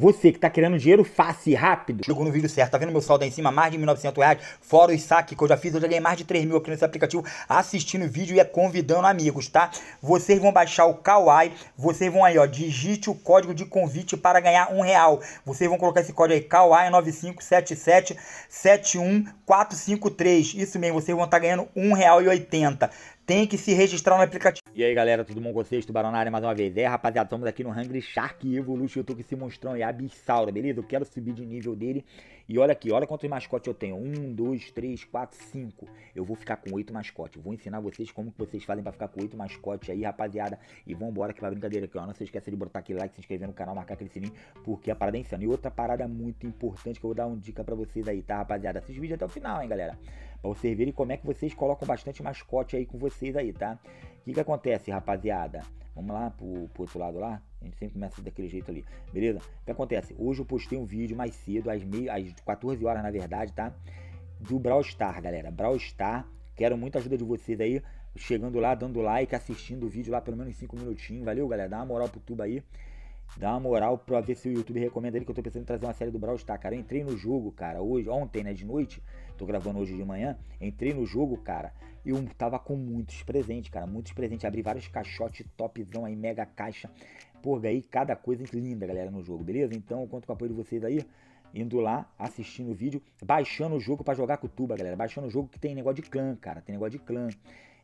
Você que tá querendo dinheiro fácil e rápido. Chegou no vídeo certo, tá vendo meu saldo aí em cima? Mais de 1.900 reais, fora os saques que eu já fiz, eu já ganhei mais de 3 mil aqui nesse aplicativo assistindo o vídeo e é convidando amigos, tá? Vocês vão baixar o Kawai, vocês vão aí, ó, digite o código de convite para ganhar um real. Vocês vão colocar esse código aí, Kawai 957771453. Isso mesmo, vocês vão estar tá ganhando um real e oitenta. Tem que se registrar no aplicativo. E aí galera, tudo bom com vocês? Tubarão na área mais uma vez. É rapaziada, estamos aqui no Hungry Shark Evolution. Eu tô com esse monstrão aí, Abissaura, beleza? Eu quero subir de nível dele e olha aqui, olha quantos mascotes eu tenho. Um, dois, três, quatro, cinco. Eu vou ficar com oito mascotes. Vou ensinar vocês como que vocês fazem pra ficar com oito mascotes aí, rapaziada. E vambora que vai brincadeira aqui, ó. Não se esqueça de botar aquele like, se inscrever no canal, marcar aquele sininho, porque a parada é insana. E outra parada muito importante que eu vou dar uma dica pra vocês aí, tá, rapaziada? Assiste o vídeo até o final, hein, galera? Pra vocês verem como é que vocês colocam bastante mascote aí com vocês aí, tá? O que que acontece, rapaziada? Vamos lá pro, pro, outro lado lá? A gente sempre começa daquele jeito ali, beleza? O que acontece? Hoje eu postei um vídeo mais cedo, às, meia, às 14 horas na verdade, tá? Do Brawl Star, galera. Brawl Star. Quero muita ajuda de vocês aí. Chegando lá, dando like, assistindo o vídeo lá pelo menos 5 minutinhos. Valeu, galera. Dá uma moral pro tubo aí. Dá uma moral pra ver se o YouTube recomenda ele, que eu tô pensando em trazer uma série do Brawl Stars, cara. Eu entrei no jogo, cara, hoje, ontem, né, de noite, tô gravando hoje de manhã, entrei no jogo, cara, e eu tava com muitos presentes, cara, muitos presentes. Abri vários caixotes topzão aí, mega caixa. Pô, aí cada coisa linda, galera, no jogo, beleza? Então, eu conto com o apoio de vocês aí indo lá, assistindo o vídeo, baixando o jogo para jogar com o Tuba, galera. Baixando o jogo que tem negócio de clã, cara. Tem negócio de clã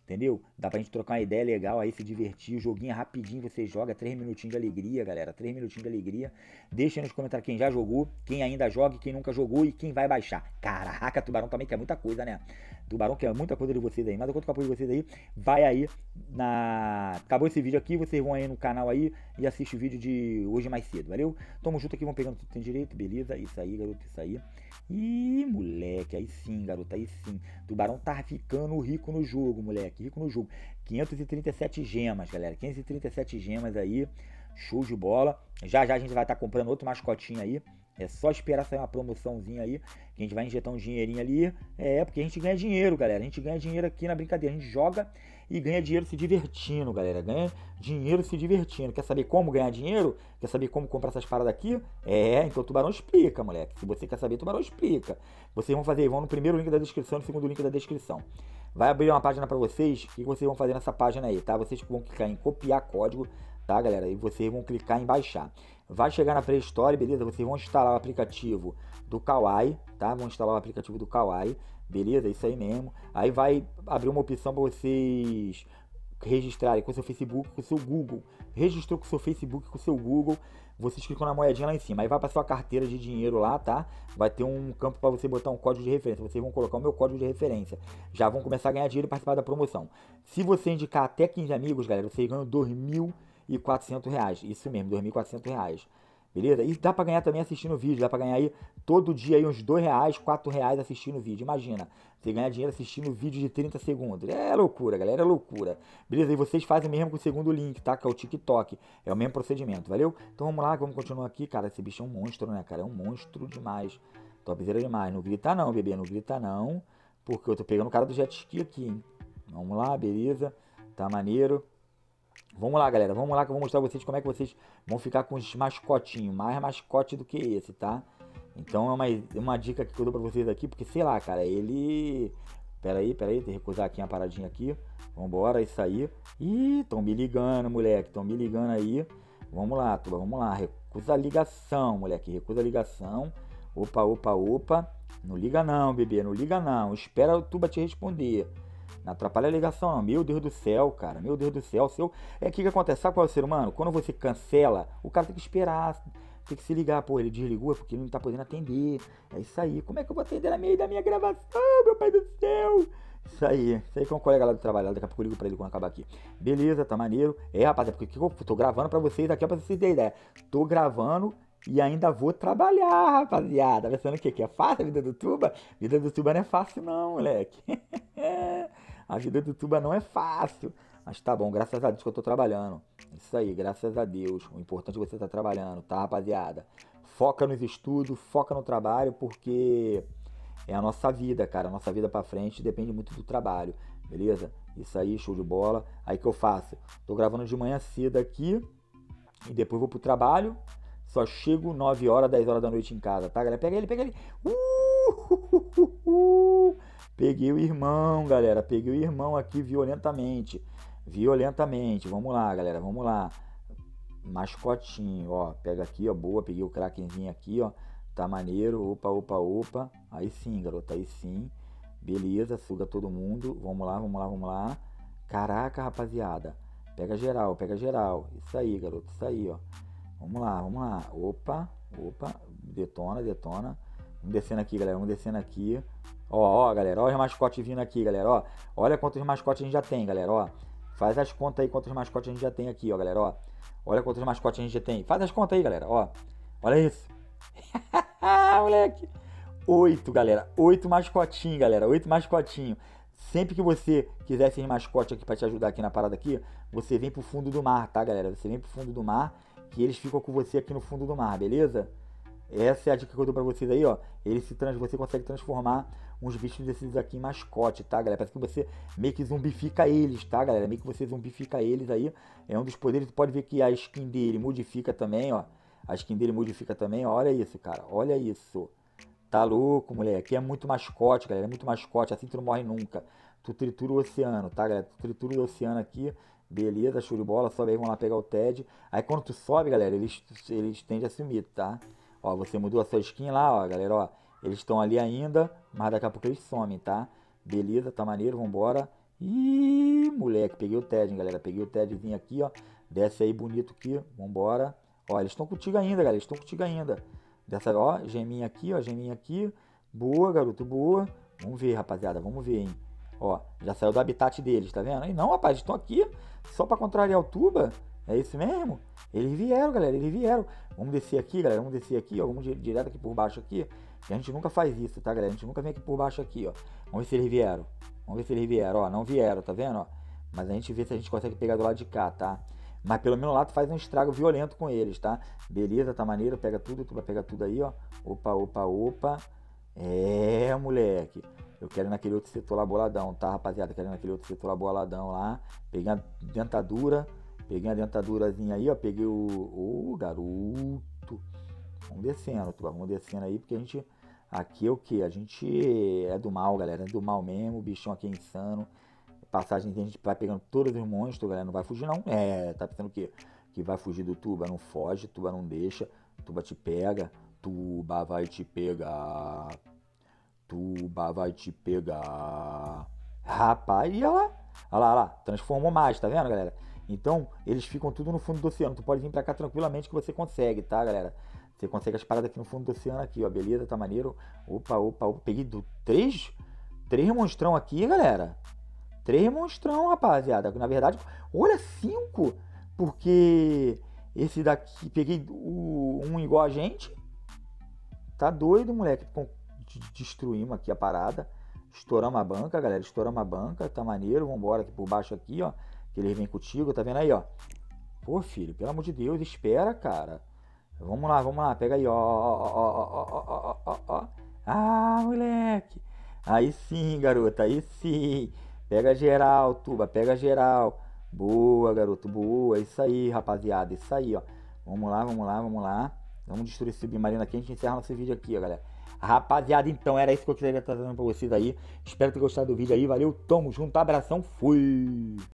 entendeu? Dá pra gente trocar uma ideia legal aí, se divertir. O joguinho é rapidinho, você joga, três minutinhos de alegria, galera. Três minutinhos de alegria. Deixa aí nos comentários quem já jogou, quem ainda joga, quem nunca jogou e quem vai baixar. Caraca, Tubarão também quer muita coisa, né? Tubarão quer muita coisa de vocês aí. Mas eu conto com o apoio de vocês aí. Vai aí na. Acabou esse vídeo aqui, vocês vão aí no canal aí e assiste o vídeo de hoje mais cedo, valeu? Tamo junto aqui, vamos pegando tudo que tem direito, beleza? Isso aí, garoto, isso aí. Ih, moleque, aí sim, garoto aí sim. Tubarão tá ficando rico no jogo, moleque aqui rico no jogo. 537 gemas, galera. 537 gemas aí. Show de bola. Já já a gente vai estar tá comprando outro mascotinho aí. É só esperar sair uma promoçãozinha aí, que a gente vai injetar um dinheirinho ali. É, porque a gente ganha dinheiro, galera. A gente ganha dinheiro aqui na brincadeira. A gente joga e ganha dinheiro se divertindo, galera. Ganha dinheiro se divertindo. Quer saber como ganhar dinheiro? Quer saber como comprar essas paradas aqui? É, então o Tubarão explica, moleque. Se você quer saber, Tubarão explica. Vocês vão fazer, vão no primeiro link da descrição e no segundo link da descrição vai abrir uma página para vocês. O que vocês vão fazer nessa página aí, tá? Vocês vão clicar em copiar código, tá, galera? E vocês vão clicar em baixar. Vai chegar na Play Store, beleza? Vocês vão instalar o aplicativo do Kawaii, tá? Vão instalar o aplicativo do Kawaii, beleza? É isso aí mesmo. Aí vai abrir uma opção para vocês registrarem com seu Facebook, com seu Google. Registrou com seu Facebook, com seu Google, vocês clicam na moedinha lá em cima. Aí vai para sua carteira de dinheiro lá, tá? Vai ter um campo para você botar um código de referência. Vocês vão colocar o meu código de referência. Já vão começar a ganhar dinheiro e participar da promoção. Se você indicar até 15 amigos, galera, vocês ganham 2.400 reais. Isso mesmo, 2.400 reais. Beleza? E dá para ganhar também assistindo o vídeo, dá para ganhar aí todo dia aí uns dois reais, quatro reais assistindo o vídeo. Imagina, você ganha dinheiro assistindo o vídeo de 30 segundos. É loucura, galera, é loucura. Beleza? E vocês fazem mesmo com o segundo link, tá? Que é o TikTok. É o mesmo procedimento, valeu? Então vamos lá, vamos continuar aqui, cara. Esse bicho é um monstro, né, cara? É um monstro demais. Topzera demais. Não grita não, bebê, não grita não. Porque eu tô pegando o cara do jet ski aqui, hein? Vamos lá, beleza? Tá maneiro. Vamos lá, galera. Vamos lá que eu vou mostrar pra vocês como é que vocês vão ficar com os mascotinhos. Mais mascote do que esse, tá? Então é uma, é uma dica que eu dou pra vocês aqui, porque sei lá, cara, ele... Pera aí, pera aí, tem que recusar aqui uma paradinha aqui. Vambora, isso aí. Ih, tão me ligando, moleque, tão me ligando aí. Vamos lá, tuba, vamos lá. Recusa a ligação, moleque, recusa a ligação. Opa, opa, opa. Não liga não, bebê, não liga não. Espera o tuba te responder. Não atrapalha a ligação, não. Meu Deus do céu, cara. Meu Deus do céu. Seu... É o que, que acontece? Sabe qual é o ser humano? Quando você cancela, o cara tem que esperar, tem que se ligar. Pô, ele desligou é porque ele não tá podendo atender. É isso aí. Como é que eu vou atender na meio da minha gravação, meu pai do céu? Isso aí, isso aí que é um colega lá do trabalho, daqui a pouco eu ligo pra ele quando acabar aqui. Beleza, tá maneiro. É, rapaz, é porque eu tô gravando pra vocês aqui, é pra vocês terem ideia. Tô gravando e ainda vou trabalhar, rapaziada. Tá pensando o quê? Que é fácil a vida do tuba? A vida do tuba não é fácil, não, moleque. a vida do tuba não é fácil. Mas tá bom, graças a Deus que eu tô trabalhando. Isso aí, graças a Deus. O importante é você estar tá trabalhando, tá, rapaziada? Foca nos estudos, foca no trabalho, porque é a nossa vida, cara. A nossa vida para frente depende muito do trabalho, beleza? Isso aí, show de bola. Aí que eu faço? Tô gravando de manhã cedo aqui e depois vou pro trabalho. Só chego 9 horas, 10 horas da noite em casa, tá, galera? Pega ele, pega ele. Uh, Peguei o irmão, galera. Peguei o irmão aqui violentamente. Violentamente. Vamos lá, galera. Vamos lá. Mascotinho, ó. Pega aqui, ó. Boa. Peguei o Krakenzinho aqui, ó. Tá maneiro. Opa, opa, opa. Aí sim, garoto. Aí sim. Beleza. Suga todo mundo. Vamos lá, vamos lá, vamos lá. Caraca, rapaziada. Pega geral, pega geral. Isso aí, garoto. Isso aí, ó. Vamos lá, vamos lá. Opa, opa, detona, detona. Vamos descendo aqui, galera, vamos descendo aqui. Ó, ó, galera, Olha o mascote vindo aqui, galera, ó. Olha quantos mascotes a gente já tem, galera, ó. Faz as contas aí quantos mascotes a gente já tem aqui, ó, galera, ó. Olha quantos mascotes a gente já tem. Faz as contas aí, galera, ó. Olha isso. Moleque. Oito, galera. Oito mascotinhos, galera. Oito mascotinhos. Sempre que você quiser esses mascote aqui para te ajudar aqui na parada aqui, você vem pro fundo do mar, tá, galera? Você vem pro fundo do mar que eles ficam com você aqui no fundo do mar, beleza? Essa é a dica que eu dou pra vocês aí, ó. Ele se trans, você consegue transformar uns bichos desses aqui em mascote, tá, galera? Parece que você meio que zumbifica eles, tá, galera? Meio que você zumbifica eles aí. É um dos poderes, você pode ver que a skin dele modifica também, ó. A skin dele modifica também, ó. Olha isso, cara. Olha isso. Tá louco, moleque. Aqui é muito mascote, galera. É muito mascote. Assim tu não morre nunca tu tritura o oceano, tá, galera? Tu tritura o oceano aqui, beleza, show de bola, sobe aí, vamos lá pegar o TED. Aí quando tu sobe, galera, eles, eles tendem a sumir, tá? Ó, você mudou a sua skin lá, ó, galera, ó. Eles estão ali ainda, mas daqui a pouco eles somem, tá? Beleza, tá maneiro, vambora. Ih, moleque, peguei o TED, hein, galera. Peguei o TED, vim aqui, ó. Desce aí bonito aqui, vambora. Ó, eles estão contigo ainda, galera, eles estão contigo ainda. Dessa, ó, geminha aqui, ó, geminha aqui. Boa, garoto, boa. Vamos ver, rapaziada, vamos ver, hein. Ó, já saiu do habitat deles, tá vendo? E não, rapaz, estão aqui só para contrariar o Tuba. É isso mesmo? Eles vieram, galera, eles vieram. Vamos descer aqui, galera, vamos descer aqui, ó, vamos direto aqui por baixo aqui. E a gente nunca faz isso, tá, galera? A gente nunca vem aqui por baixo aqui, ó. Vamos ver se eles vieram. Vamos ver se eles vieram, ó. Não vieram, tá vendo, ó? Mas a gente vê se a gente consegue pegar do lado de cá, tá? Mas pelo menos lá tu faz um estrago violento com eles, tá? Beleza, tá maneiro, pega tudo, tu vai pegar tudo aí, ó. Opa, opa, opa. É, moleque. Eu quero naquele outro setor lá boladão, tá, rapaziada? Quero naquele outro setor lá boladão lá. Peguei a dentadura, peguei a dentadurazinha aí, ó. Peguei o. Ô, oh, garoto! Vamos descendo, tu, vamos descendo aí, porque a gente. Aqui é o que? A gente é do mal, galera. É do mal mesmo, o bichão aqui é insano. Passagem a gente vai pegando todos os monstros, galera. Não vai fugir, não. É, tá pensando o quê? Que vai fugir do tuba. Não foge, tuba não deixa. Tuba te pega. Tuba vai te pegar. Tuba vai te pegar. Rapaz, e olha lá. Olha lá, olha lá. Transformou mais, tá vendo, galera? Então, eles ficam tudo no fundo do oceano. Tu pode vir pra cá tranquilamente que você consegue, tá, galera? Você consegue as paradas aqui no fundo do oceano aqui, ó. Beleza, tá maneiro? Opa, opa, opa. Peguei do três? Três monstrão aqui, galera. Três monstrão, rapaziada. Na verdade, olha, cinco. Porque esse daqui, peguei um igual a gente. Tá doido, moleque. Com destruímos aqui a parada. Estouramos a banca, galera. Estouramos a banca. Tá maneiro. Vambora aqui por baixo aqui, ó. Que eles vêm contigo. Tá vendo aí, ó? Pô, filho, pelo amor de Deus, espera, cara. Vamos lá, vamos lá. Pega aí, ó, ó, ó, ó, ó, ó. Ah, moleque. Aí sim, garota. Aí sim. Pega geral, tuba. Pega geral. Boa, garoto. Boa. Isso aí, rapaziada. Isso aí, ó. Vamos lá, vamos lá, vamos lá. Vamos destruir esse submarino aqui. A gente encerra nosso vídeo aqui, ó, galera. Rapaziada, então era isso que eu queria trazer pra vocês aí. Espero ter gostado do vídeo aí. Valeu, tamo junto, abração, fui!